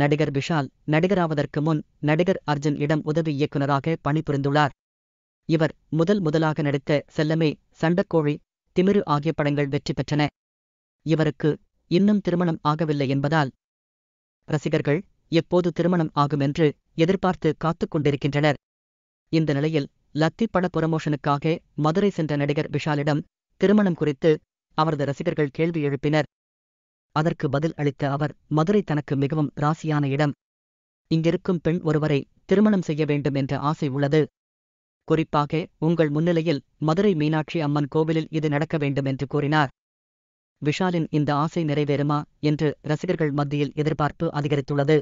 நடிகர் விஷால் நடிகராவதற்கு முன் நடிகர் அர்ஜுன் இடம் உதவி இயக்குநராக பணிபுரிந்துள்ளார் இவர் முதல் முதலாக நடித்த செல்லமே சண்டக்கோழி திமிரு ஆகிய படங்கள் வெற்றி பெற்றன இவருக்கு இன்னும் திருமணம் ஆகவில்லை என்பதால் ரசிகர்கள் எப்போது திருமணம் ஆகும் என்று எதிர்பார்த்து காத்துக் கொண்டிருக்கின்றனர் இந்த நிலையில் லத்தி பட புரமோஷனுக்காக மதுரை சென்ற நடிகர் விஷாலிடம் திருமணம் குறித்து அவரது ரசிகர்கள் கேள்வி எழுப்பினர் அதற்கு பதில் அளித்த அவர் மதுரை தனக்கு மிகவும் ராசியான இடம் இங்கிருக்கும் பெண் ஒருவரை திருமணம் செய்ய வேண்டும் என்ற ஆசை உள்ளது குறிப்பாக உங்கள் முன்னிலையில் மதுரை மீனாட்சி அம்மன் கோவிலில் இது நடக்க வேண்டும் என்று கூறினார் விஷாலின் இந்த ஆசை நிறைவேறுமா என்று ரசிகர்கள் மத்தியில் எதிர்பார்ப்பு அதிகரித்துள்ளது